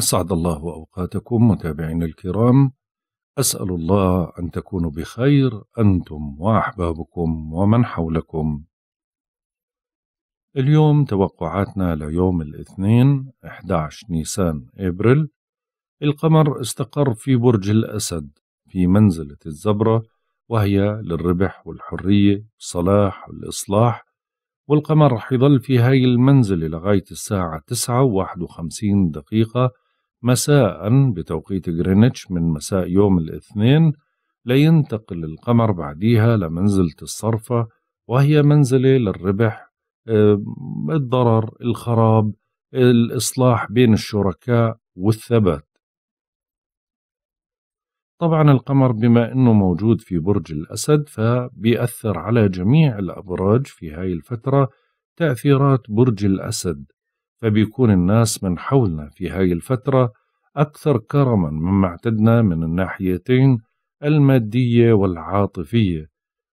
أسعد الله أوقاتكم متابعينا الكرام أسأل الله أن تكونوا بخير أنتم وأحبابكم ومن حولكم اليوم توقعاتنا ليوم الاثنين 11 نيسان إبريل القمر استقر في برج الأسد في منزلة الزبرة وهي للربح والحرية والصلاح والإصلاح والقمر حيظل في هاي المنزلة لغاية الساعة 9 و51 دقيقة مساء بتوقيت غرينتش من مساء يوم الاثنين لينتقل القمر بعديها لمنزلة الصرفة وهي منزلة للربح آه، الضرر الخراب الإصلاح بين الشركاء والثبات طبعا القمر بما أنه موجود في برج الأسد فبيأثر على جميع الأبراج في هاي الفترة تأثيرات برج الأسد فبيكون الناس من حولنا في هاي الفترة أكثر كرما مما اعتدنا من الناحيتين المادية والعاطفية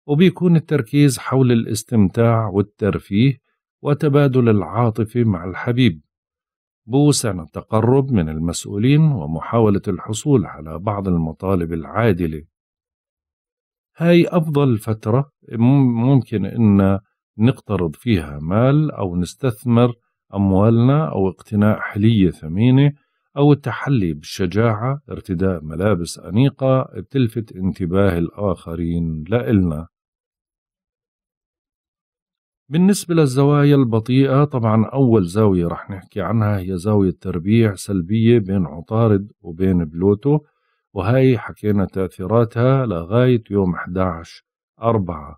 وبيكون التركيز حول الاستمتاع والترفيه وتبادل العاطفة مع الحبيب بوسعنا التقرب من المسؤولين ومحاولة الحصول على بعض المطالب العادلة هاي أفضل فترة ممكن إن نقترض فيها مال أو نستثمر أموالنا أو اقتناء حلية ثمينة أو التحلي بالشجاعة ارتداء ملابس أنيقة بتلفت انتباه الآخرين لإلنا بالنسبة للزوايا البطيئة طبعا أول زاوية رح نحكي عنها هي زاوية تربيع سلبية بين عطارد وبين بلوتو وهي حكينا تأثيراتها لغاية يوم 11 أربعة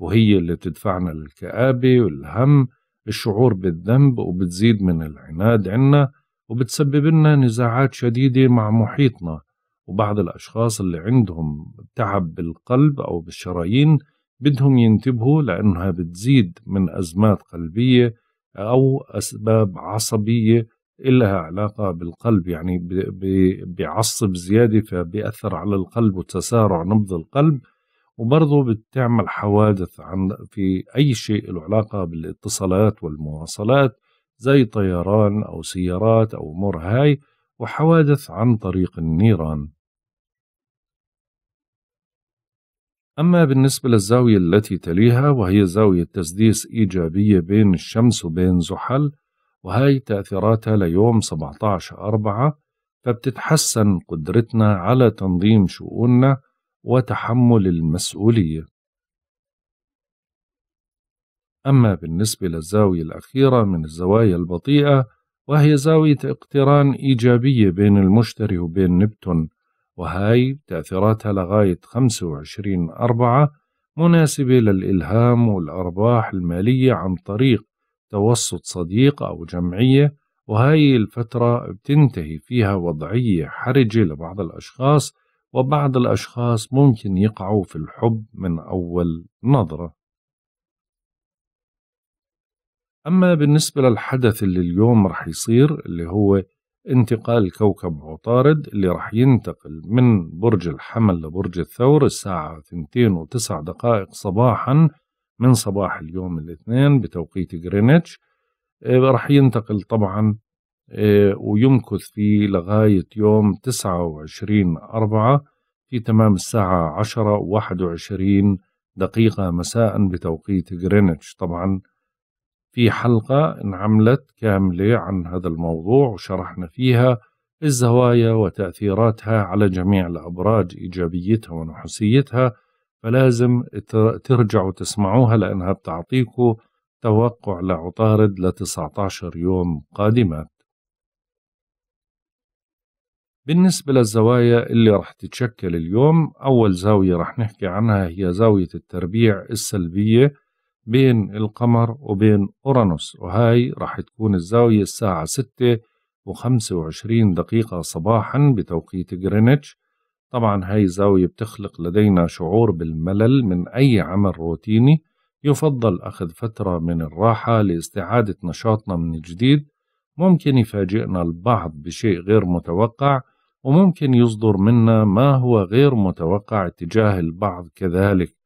وهي اللي بتدفعنا للكآبة والهم الشعور بالذنب وبتزيد من العناد عنا وبتسبب لنا نزاعات شديدة مع محيطنا وبعض الأشخاص اللي عندهم تعب بالقلب أو بالشرايين بدهم ينتبهوا لأنها بتزيد من أزمات قلبية أو أسباب عصبية إلها علاقة بالقلب يعني بيعصب زيادة فبيأثر على القلب وتسارع نبض القلب وبرضه بتعمل حوادث عن في أي شيء له علاقة بالاتصالات والمواصلات زي طيران أو سيارات أو أمور هاي وحوادث عن طريق النيران أما بالنسبة للزاوية التي تليها وهي زاوية تسديس إيجابية بين الشمس وبين زحل وهي تأثيراتها ليوم 17 أربعة فبتتحسن قدرتنا على تنظيم شؤوننا وتحمل المسؤولية أما بالنسبة للزاوية الأخيرة من الزوايا البطيئة وهي زاوية اقتران إيجابية بين المشتري وبين نبتون وهاي تأثيراتها لغاية 25 أربعة مناسبة للإلهام والأرباح المالية عن طريق توسط صديق أو جمعية وهاي الفترة بتنتهي فيها وضعية حرجة لبعض الأشخاص وبعض الأشخاص ممكن يقعوا في الحب من أول نظرة أما بالنسبة للحدث اللي اليوم رح يصير اللي هو انتقال كوكب عطارد اللي رح ينتقل من برج الحمل لبرج الثور الساعة 2 وتسع دقائق صباحا من صباح اليوم الاثنين بتوقيت غرينتش آه، رح ينتقل طبعا آه، ويمكث فيه لغاية يوم 29 أربعة في تمام الساعة 10 و 21 دقيقة مساء بتوقيت غرينتش طبعا في حلقة انعملت كاملة عن هذا الموضوع وشرحنا فيها الزوايا وتأثيراتها على جميع الأبراج إيجابيتها ونحسيتها فلازم ترجعوا تسمعوها لأنها بتعطيكم توقع لعطارد ل 19 يوم قادمات بالنسبة للزوايا اللي رح تتشكل اليوم أول زاوية رح نحكي عنها هي زاوية التربيع السلبية بين القمر وبين أورانوس وهاي راح تكون الزاوية الساعة 6 و25 دقيقة صباحا بتوقيت غرينتش طبعا هاي الزاوية بتخلق لدينا شعور بالملل من أي عمل روتيني يفضل أخذ فترة من الراحة لاستعادة نشاطنا من جديد ممكن يفاجئنا البعض بشيء غير متوقع وممكن يصدر منا ما هو غير متوقع تجاه البعض كذلك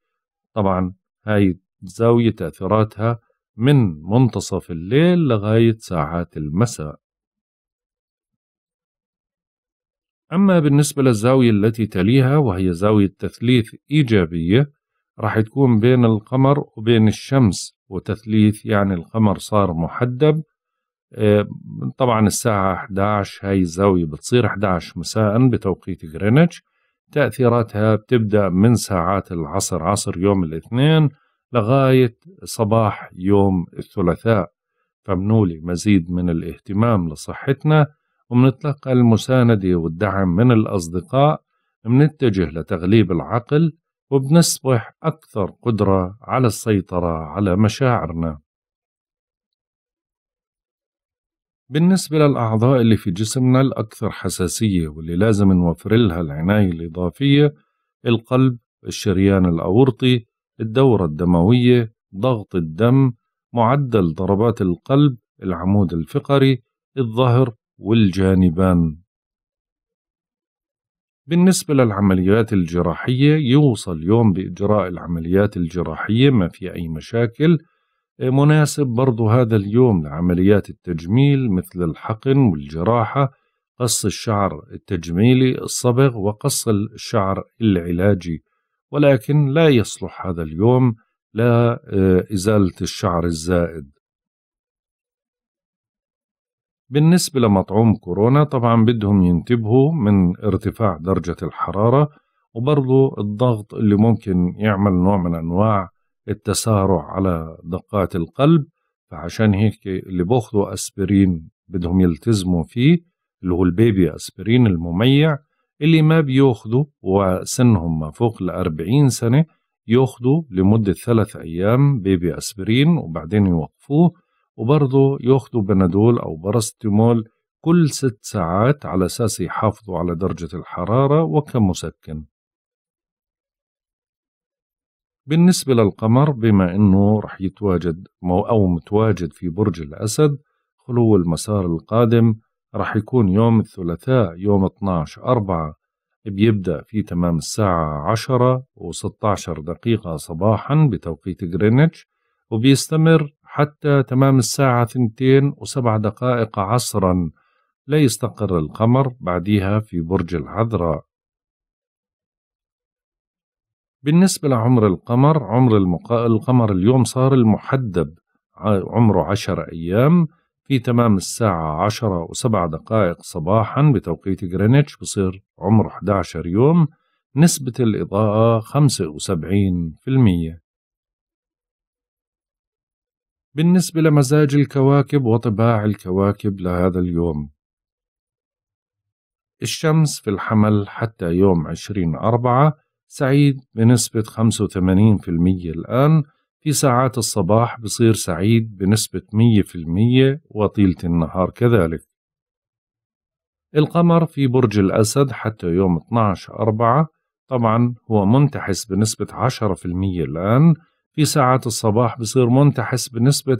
طبعا هاي زاوية تأثيراتها من منتصف الليل لغاية ساعات المساء أما بالنسبة للزاوية التي تليها وهي زاوية تثليث إيجابية راح تكون بين القمر وبين الشمس وتثليث يعني القمر صار محدب آه، طبعا الساعة 11 هاي الزاوية بتصير 11 مساء بتوقيت غرينتش تأثيراتها بتبدأ من ساعات العصر عصر يوم الاثنين لغاية صباح يوم الثلاثاء فمنولي مزيد من الاهتمام لصحتنا ومنتلقى المساندة والدعم من الأصدقاء منتجه لتغليب العقل وبنصبح أكثر قدرة على السيطرة على مشاعرنا بالنسبة للأعضاء اللي في جسمنا الأكثر حساسية واللي لازم نوفر لها العناية الإضافية القلب الشريان الأورطي الدورة الدموية ضغط الدم معدل ضربات القلب العمود الفقري الظهر والجانبان بالنسبة للعمليات الجراحية يوصل يوم بإجراء العمليات الجراحية ما في أي مشاكل آه، مناسب برضو هذا اليوم لعمليات التجميل مثل الحقن والجراحة قص الشعر التجميلي الصبغ وقص الشعر العلاجي ولكن لا يصلح هذا اليوم لإزالة آه، الشعر الزائد بالنسبة لمطعوم كورونا طبعا بدهم ينتبهوا من ارتفاع درجة الحرارة وبرضو الضغط اللي ممكن يعمل نوع من أنواع التسارع على دقات القلب فعشان هيك اللي بياخذوا أسبرين بدهم يلتزموا فيه اللي هو البيبي أسبرين المميع اللي ما بيأخذوا وسنهم ما فوق الأربعين سنة يأخذوا لمدة ثلاث أيام بيبي أسبرين وبعدين يوقفوه وبرضه يأخذوا بنادول أو باراستيمول كل ست ساعات على أساس يحافظوا على درجة الحرارة وكمسكن بالنسبة للقمر بما أنه رح يتواجد أو متواجد في برج الأسد خلو المسار القادم راح يكون يوم الثلاثاء يوم 12 أربعة بيبدأ في تمام الساعة عشره و16 دقيقة صباحا بتوقيت غرينتش وبيستمر حتى تمام الساعة ثنتين وسبع دقائق عصرا لا يستقر القمر بعديها في برج العذراء بالنسبة لعمر القمر عمر القمر اليوم صار المحدب عمره عشر أيام في تمام الساعة عشرة وسبع دقائق صباحا بتوقيت غرينتش بصير عمر 11 يوم نسبة الإضاءة 75% بالنسبة لمزاج الكواكب وطباع الكواكب لهذا اليوم الشمس في الحمل حتى يوم 20 أربعة سعيد بنسبة 85% الآن في ساعات الصباح بصير سعيد بنسبة 100% وطيلة النهار كذلك القمر في برج الأسد حتى يوم 12 4 طبعا هو منتحس بنسبة 10% الآن في ساعات الصباح بصير منتحس بنسبة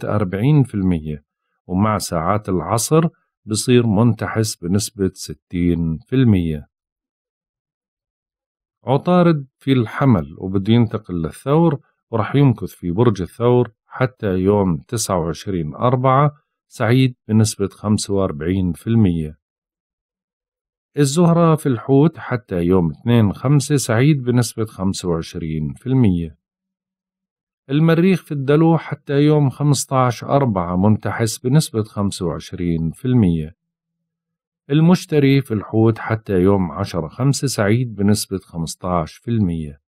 40% ومع ساعات العصر بصير منتحس بنسبة 60% عطارد في الحمل وبده ينتقل للثور ورح يمكث في برج الثور حتى يوم 29 أربعة سعيد بنسبة 45% الزهرة في الحوت حتى يوم 2 خمسة سعيد بنسبة 25% المريخ في الدلو حتى يوم 15 أربعة منتحس بنسبة 25% المشتري في الحوت حتى يوم 10 خمسة سعيد بنسبة 15%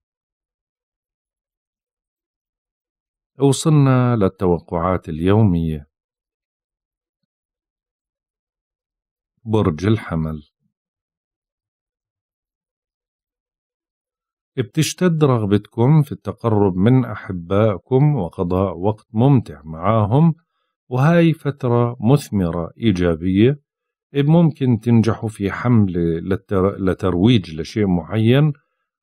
وصلنا للتوقعات اليومية برج الحمل بتشتد رغبتكم في التقرب من أحبائكم وقضاء وقت ممتع معاهم وهاي فترة مثمرة إيجابية ممكن تنجحوا في حملة للتر... لترويج لشيء معين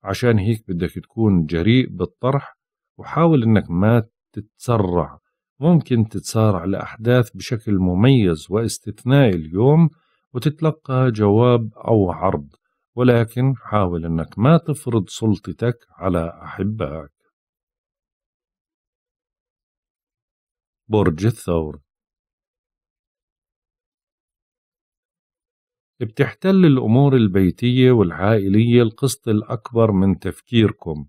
عشان هيك بدك تكون جريء بالطرح وحاول انك ما تتسرع ممكن تتسارع لأحداث بشكل مميز واستثنائي اليوم وتتلقى جواب أو عرض ولكن حاول أنك ما تفرض سلطتك على أحبائك برج الثور بتحتل الأمور البيتية والعائلية القسط الأكبر من تفكيركم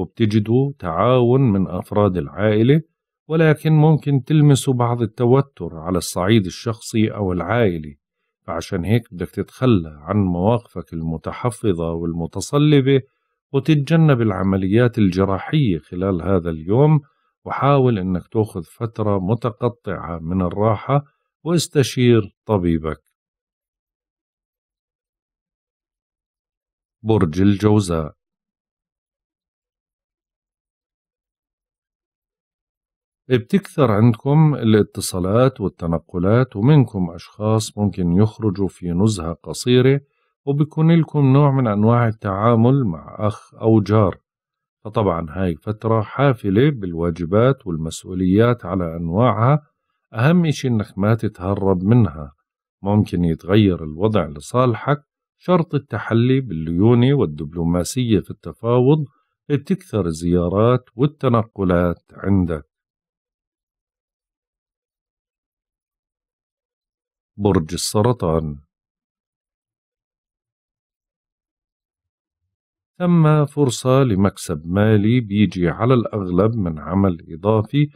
وبتجدوا تعاون من أفراد العائلة ولكن ممكن تلمسوا بعض التوتر على الصعيد الشخصي أو العائلي فعشان هيك بدك تتخلى عن مواقفك المتحفظة والمتصلبة وتتجنب العمليات الجراحية خلال هذا اليوم وحاول أنك تأخذ فترة متقطعة من الراحة واستشير طبيبك برج الجوزاء بتكثر عندكم الاتصالات والتنقلات ومنكم أشخاص ممكن يخرجوا في نزهة قصيرة وبكون لكم نوع من أنواع التعامل مع أخ أو جار فطبعا هاي فترة حافلة بالواجبات والمسؤوليات على أنواعها أهم إشي إنك ما تتهرب منها ممكن يتغير الوضع لصالحك شرط التحلي بالليونة والدبلوماسية في التفاوض بتكثر الزيارات والتنقلات عندك برج السرطان ثم فرصة لمكسب مالي بيجي على الأغلب من عمل إضافي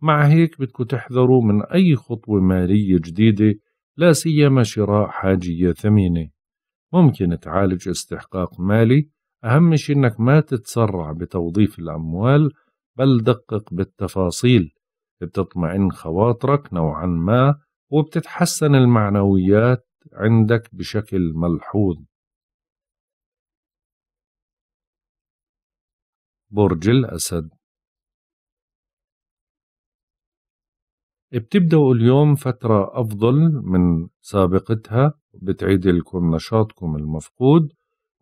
مع هيك بدكوا تحذروا من أي خطوة مالية جديدة لا سيما شراء حاجية ثمينة ممكن تعالج استحقاق مالي أهم شي إنك ما تتسرع بتوظيف الأموال بل دقق بالتفاصيل بتطمئن خواطرك نوعا ما وبتتحسن المعنويات عندك بشكل ملحوظ برج الأسد بتبدأوا اليوم فترة أفضل من سابقتها بتعيد لكم نشاطكم المفقود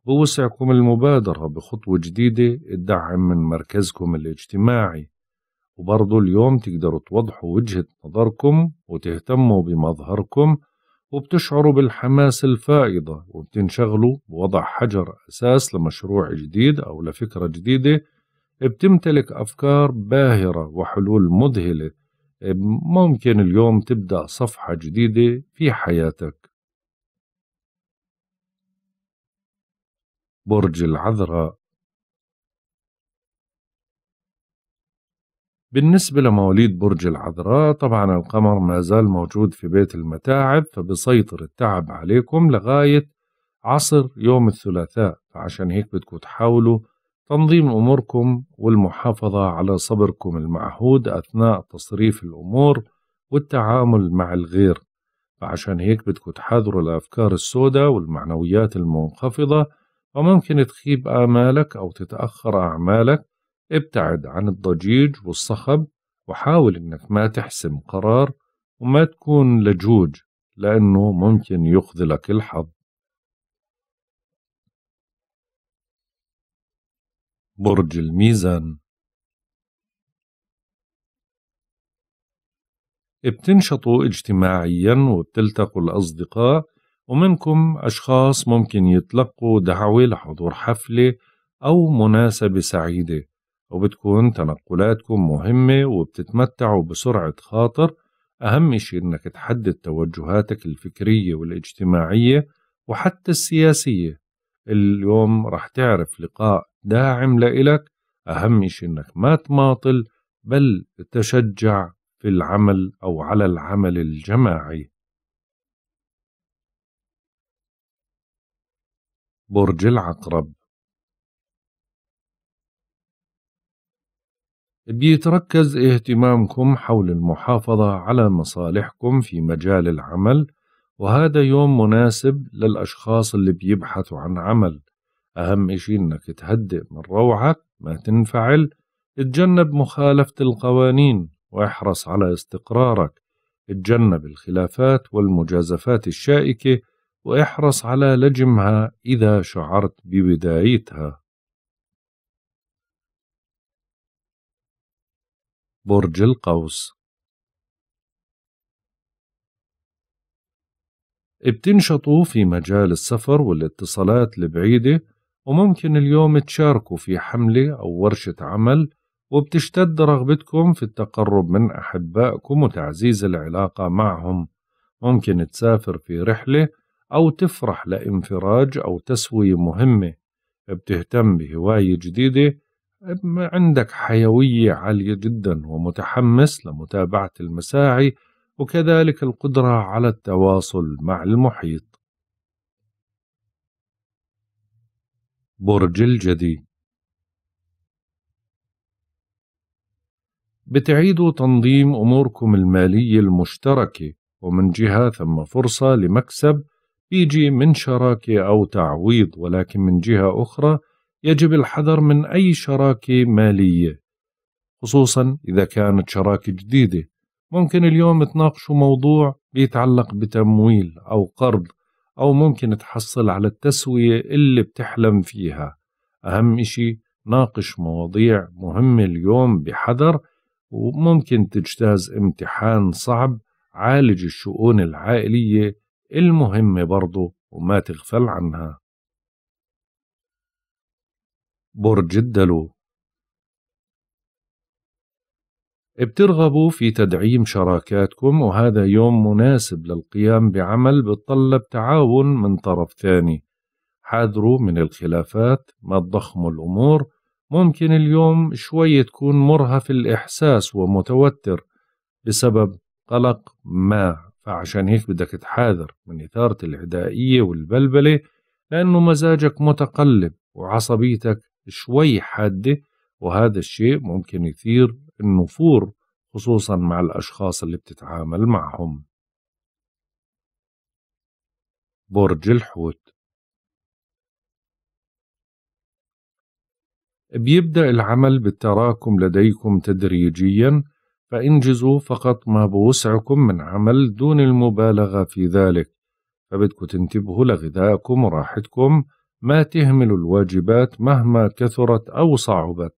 بوسعكم المبادرة بخطوة جديدة تدعم من مركزكم الاجتماعي وبرضو اليوم تقدروا توضحوا وجهة نظركم وتهتموا بمظهركم وبتشعروا بالحماس الفائضة وبتنشغلوا بوضع حجر أساس لمشروع جديد أو لفكرة جديدة بتمتلك أفكار باهرة وحلول مذهلة ممكن اليوم تبدأ صفحة جديدة في حياتك برج العذراء بالنسبة لمواليد برج العذراء طبعا القمر ما زال موجود في بيت المتاعب فبيسيطر التعب عليكم لغاية عصر يوم الثلاثاء فعشان هيك بدكم تحاولوا تنظيم أموركم والمحافظة على صبركم المعهود أثناء تصريف الأمور والتعامل مع الغير فعشان هيك بدكم تحاذروا الأفكار السوداء والمعنويات المنخفضة وممكن تخيب آمالك أو تتأخر أعمالك ابتعد عن الضجيج والصخب وحاول انك ما تحسم قرار وما تكون لجوج لأنه ممكن يخذلك الحظ برج الميزان بتنشطوا اجتماعيا وبتلتقوا الأصدقاء ومنكم أشخاص ممكن يتلقوا دعوة لحضور حفلة أو مناسبة سعيدة وبتكون تنقلاتكم مهمة وبتتمتعوا بسرعة خاطر أهم شيء إنك تحدد توجهاتك الفكرية والاجتماعية وحتى السياسية اليوم رح تعرف لقاء داعم لإلك أهم شيء إنك ما تماطل بل تشجع في العمل أو على العمل الجماعي برج العقرب بيتركز اهتمامكم حول المحافظة على مصالحكم في مجال العمل وهذا يوم مناسب للأشخاص اللي بيبحثوا عن عمل أهم إشي إنك تهدئ من روعك ما تنفعل اتجنب مخالفة القوانين واحرص على استقرارك اتجنب الخلافات والمجازفات الشائكة واحرص على لجمها إذا شعرت ببدايتها برج القوس بتنشطوا في مجال السفر والاتصالات البعيدة وممكن اليوم تشاركوا في حملة أو ورشة عمل وبتشتد رغبتكم في التقرب من أحبائكم وتعزيز العلاقة معهم ممكن تسافر في رحلة أو تفرح لانفراج أو تسوية مهمة بتهتم بهواية جديدة عندك حيوية عالية جدا ومتحمس لمتابعة المساعي وكذلك القدرة على التواصل مع المحيط. برج الجدي بتعيدوا تنظيم أموركم المالية المشتركة ومن جهة ثم فرصة لمكسب بيجي من شراكة أو تعويض ولكن من جهة أخرى يجب الحذر من أي شراكة مالية خصوصا إذا كانت شراكة جديدة ممكن اليوم تناقشوا موضوع بيتعلق بتمويل أو قرض أو ممكن تحصل على التسوية اللي بتحلم فيها أهم إشي ناقش مواضيع مهمة اليوم بحذر وممكن تجتاز امتحان صعب عالج الشؤون العائلية المهمة برضه وما تغفل عنها برج الدلو بترغبوا في تدعيم شراكاتكم وهذا يوم مناسب للقيام بعمل بتطلب تعاون من طرف ثاني حاذروا من الخلافات ما تضخموا الأمور ممكن اليوم شوي تكون مرهف الإحساس ومتوتر بسبب قلق ما فعشان هيك بدك تحاذر من إثارة العدائية والبلبلة لأنه مزاجك متقلب وعصبيتك شوي حادة وهذا الشيء ممكن يثير النفور خصوصا مع الأشخاص اللي بتتعامل معهم برج الحوت بيبدأ العمل بالتراكم لديكم تدريجيا فانجزوا فقط ما بوسعكم من عمل دون المبالغة في ذلك فبدكم تنتبهوا لغذائكم وراحتكم ما تهمل الواجبات مهما كثرت أو صعبت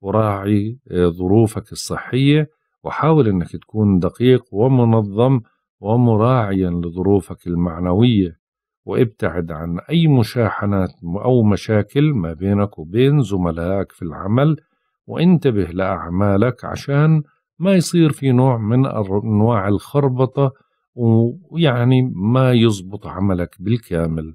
وراعي آه، ظروفك الصحية وحاول أنك تكون دقيق ومنظم ومراعيا لظروفك المعنوية وابتعد عن أي مشاحنات أو مشاكل ما بينك وبين زملائك في العمل وانتبه لأعمالك عشان ما يصير في نوع من أنواع الخربطة ويعني ما يزبط عملك بالكامل